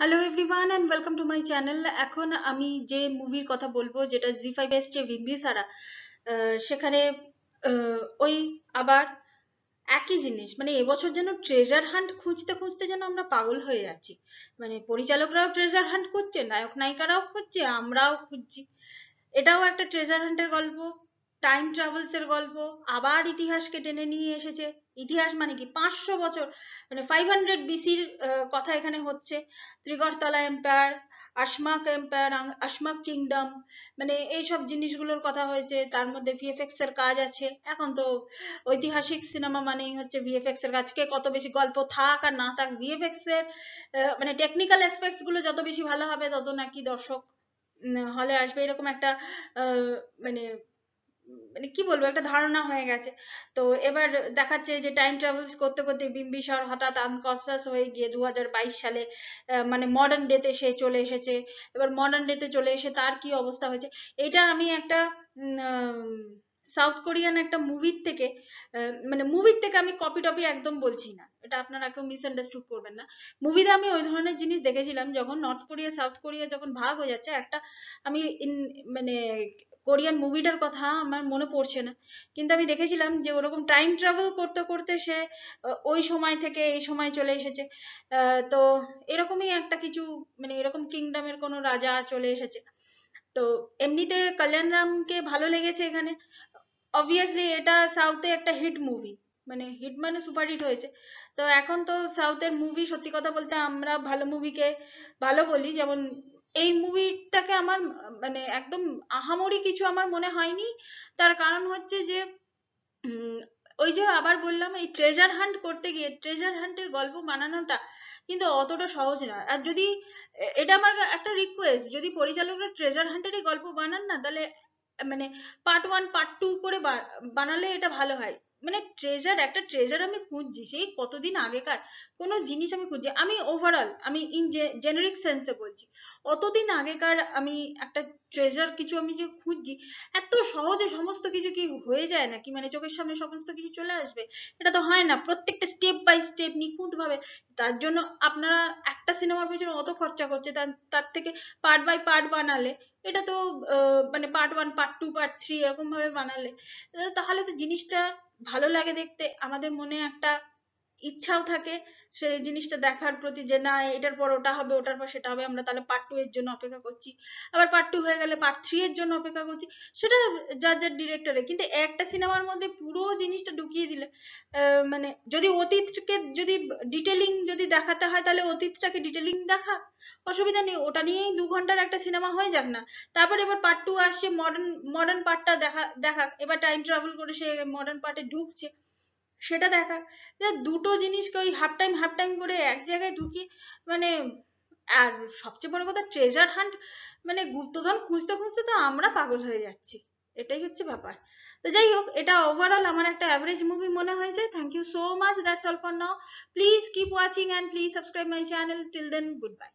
hello everyone and welcome to my channel এখন আমি যে মুভির কথা বলবো যেটা জি ফাইভ এসছে বিম্বিসারা সেখানে ওই আবার একই জিনিস মানে এবছর যেন ট্রেজার হান্ট খুঁজতে খুঁজতে যেন আমরা পাগল হয়ে যাচ্ছি মানে পরিচালকরাও ট্রেজার হান্ট করছে নায়ক নায়িকারাও খুঁজছে আমরাও খুঁজছি এটাও একটা ট্রেজার হান্টের গল্প টাইম ট্রাভেলস এর গল্প আবার ইতিহাসকে টেনে নিয়ে এসেছে ইতিহাস মানে কি পাঁচশো বছর মানে ফাইভ হান্ড্রেড বিসির কথা এখানে হচ্ছে ত্রিগরতলা empire Ashmaka empire Ashmaka kingdom মানে এইসব জিনিসগুলোর কথা হয়েছে তার মধ্যে ভিএফএক্স এর কাজ আছে এখন তো ঐতিহাসিক সিনেমা মানেই হচ্ছে ভিএফএক্স এর কাজকে কত বেশি গল্প থাক আর না থাক ভিএফএক্স এর মানে টেকনিক্যাল অ্যাসপেক্টস গুলো যত বেশি ভালো হবে তত নাকি দর্শক হলে আসবে এরকম একটা মানে মানে কি বলবো একটা ধারণা হয়ে গেছে তো এবার দেখাচ্ছে যে টাইম ট্রাভেলস করতে করতে বিম্বিসার হঠাৎ আনকনসিয়াস হয়ে গিয়ে দু সালে মানে মডার্ন ডেতে সে চলে এসেছে এবার মডার্ন ডেতে চলে এসে তার কি অবস্থা হয়েছে এটা আমি একটা সাউথ কোরিয়ান একটা মুভির থেকে মানে মুভির থেকে আমি কপি টপি একদম বলছি না এটা আপনারা কেউ মিস মিসআন্ডারস্টুড করবেন না মুভিতে আমি ওই ধরনের জিনিস দেখেছিলাম যখন নর্থ কোরিয়া সাউথ কোরিয়া যখন ভাগ হয়ে যাচ্ছে একটা আমি মানে কোরিয়ান মুভিটার কথা আমার মনে পড়ছে না কিন্তু আমি দেখেছিলাম যে ওরকম টাইম ট্রাভেল করতে করতে সে ওই সময় থেকে এই সময় চলে এসেছে তো এরকমই একটা কিছু মানে এরকম কিংডমের কোনো রাজা চলে এসেছে তো এমনিতে কল্যাণ রামকে ভালো লেগেছে এখানে অবভিয়াসলি এটা সাউথে একটা হিট মুভি মানে হিট মানে সুপার হিট হয়েছে তো এখন তো সাউথের মুভি সত্যি কথা বলতে আমরা ভালো মুভিকে ভালো বলি যেমন এই movie টাকে আমার মানে একদম আহামরি কিছু আমার মনে হয়নি তার কারণ হচ্ছে যে ওই যে আবার বললাম এই treasure hunt করতে গিয়ে treasure hunt এর গল্প বানানোটা কিন্তু অতটা সহজ না আর যদি এটা আমার একটা request যদি পরিচালকরা treasure hunt এরই গল্প বানান না তাহলে মানে part one part two করে বানালে এটা ভালো হয় মানে treasure একটা treasure আমি খুঁজছি সেই কতদিন আগেকার কোন জিনিস আমি খুঁজছি আমি overall আমি in generic sense এ বলছি অতদিন আগেকার আমি একটা treasure কিছু আমি যে খুঁজছি এত সহজে সমস্ত কিছু কি হয়ে যায় নাকি মানে চোখের সামনে সমস্ত কিছু চলে আসবে এটা তো হয় না প্রত্যেকটা step by step নিখুঁত ভাবে তার জন্য আপনারা একটা সিনেমার পেছনে অত খরচা করছে তার তার থেকে part by part বানালে এটা তো মানে part one part two part three এরকম ভাবে বানালে তাহলে তো জিনিসটা ভালো লাগে দেখতে আমাদের মনে একটা ইচ্ছাও থাকে সেই জিনিসটা দেখার প্রতি যে না এটার পর ওটা হবে ওটার পর সেটা হবে আমরা তাহলে পার্ট টু এর জন্য অপেক্ষা করছি আবার পার্ট টু হয়ে গেলে পার্ট থ্রি এর জন্য অপেক্ষা করছি সেটা যার যার ডিরেক্টরে কিন্তু একটা সিনেমার মধ্যে পুরো জিনিসটা ঢুকিয়ে দিলে মানে যদি অতীতকে যদি ডিটেলিং যদি দেখাতে হয় তাহলে অতীতটাকে ডিটেলিং দেখা অসুবিধা নেই ওটা নিয়েই দু ঘন্টার একটা সিনেমা হয়ে যাক না তারপর এবার পার্ট টু আসছে মডার্ন মডার্ন পার্টটা দেখা দেখা এবার টাইম ট্রাভেল করে সে মডার্ন পার্টে ঢুকছে সেটা দেখা দুটো জিনিসকে ওই হাফ টাইম হাফ টাইম করে এক জায়গায় ঢুকি মানে আর সবচেয়ে বড় কথা ট্রেজার হান্ট মানে গুপ্তধন খুঁজতে খুঁজতে তো আমরা পাগল হয়ে যাচ্ছি এটাই হচ্ছে ব্যাপার তো যাই হোক এটা ওভারঅল আমার একটা অ্যাভারেজ মুভি মনে হয়েছে thank you so much that's all for now please keep watching and please subscribe my channel till then good by